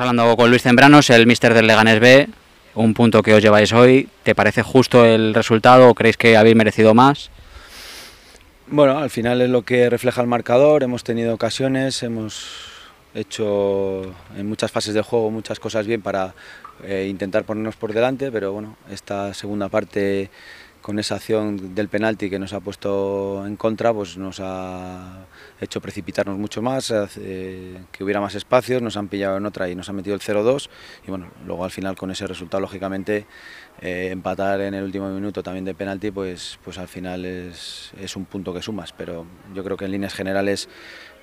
hablando con Luis Tembranos, el mister del Leganés B. Un punto que os lleváis hoy. ¿Te parece justo el resultado o creéis que habéis merecido más? Bueno, al final es lo que refleja el marcador. Hemos tenido ocasiones, hemos hecho en muchas fases de juego muchas cosas bien para eh, intentar ponernos por delante, pero bueno, esta segunda parte con esa acción del penalti que nos ha puesto en contra, pues nos ha hecho precipitarnos mucho más, eh, que hubiera más espacios, nos han pillado en otra y nos han metido el 0-2 y bueno, luego al final con ese resultado, lógicamente, eh, empatar en el último minuto también de penalti, pues, pues al final es un punto que sumas, pero yo creo que en líneas generales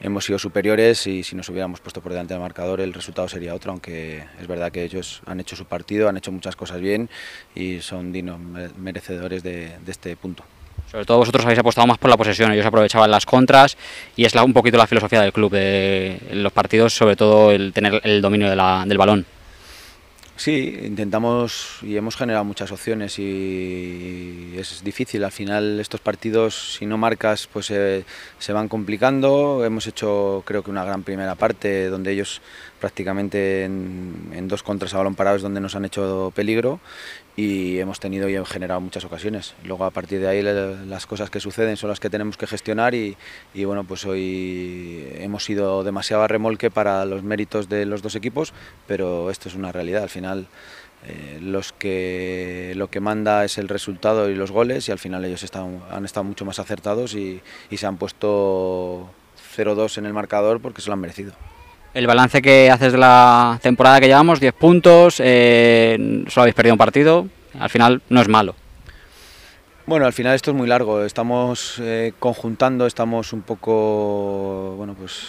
hemos sido superiores y si nos hubiéramos puesto por delante del marcador el resultado sería otro, aunque es verdad que ellos han hecho su partido, han hecho muchas cosas bien y son dignos merecedores de, este punto. Sobre todo vosotros habéis apostado más por la posesión, ellos aprovechaban las contras y es un poquito la filosofía del club, de los partidos, sobre todo el tener el dominio del balón. Sí, intentamos y hemos generado muchas opciones y es difícil. Al final estos partidos, si no marcas, pues eh, se van complicando. Hemos hecho creo que una gran primera parte donde ellos prácticamente en, dos contras a balón parado es donde nos han hecho peligro y hemos tenido y hemos generado muchas ocasiones. Luego a partir de ahí las cosas que suceden son las que tenemos que gestionar y, y bueno, pues hoy hemos sido demasiado remolque para los méritos de los dos equipos, pero esto es una realidad al final eh, los que lo que manda es el resultado y los goles y al final ellos han estado mucho más acertados y, se han puesto 0-2 en el marcador porque se lo han merecido. El balance que haces de la temporada que llevamos, 10 puntos, eh, solo habéis perdido un partido, al final no es malo. Bueno, al final esto es muy largo, estamos eh, conjuntando, estamos un poco, bueno, pues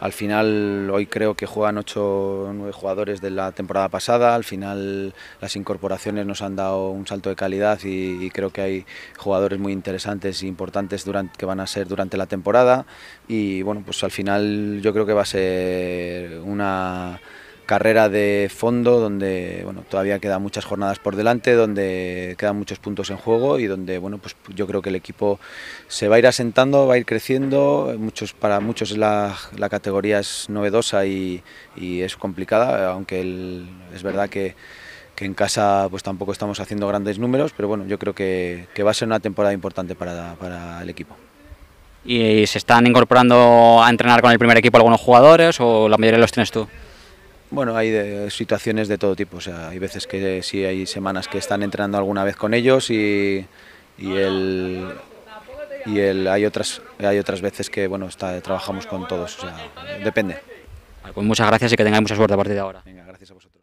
al final, hoy creo que juegan 8 o 9 jugadores de la temporada pasada. Al final, las incorporaciones nos han dado un salto de calidad y, creo que hay jugadores muy interesantes e importantes durante, que van a ser durante la temporada. Y bueno, pues al final yo creo que va a ser una carrera de fondo donde bueno, todavía quedan muchas jornadas por delante, donde quedan muchos puntos en juego y donde bueno, pues yo creo que el equipo se va a ir asentando, va a ir creciendo. Muchos, para muchos la, la categoría es novedosa y, y es complicada, aunque es verdad que, que, en casa pues tampoco estamos haciendo grandes números, pero bueno, yo creo que, que va a ser una temporada importante para, para el equipo. ¿Y se están incorporando a entrenar con el primer equipo algunos jugadores o la mayoría los tienes tú? Bueno, hay situaciones de todo tipo, o sea, hay veces que sí hay semanas que están entrenando alguna vez con ellos y, y el y el, hay otras hay otras veces que bueno, está, trabajamos con todos, o sea, depende. Pues muchas gracias y que tengáis mucha suerte a partir de ahora. Venga, gracias a vosotros.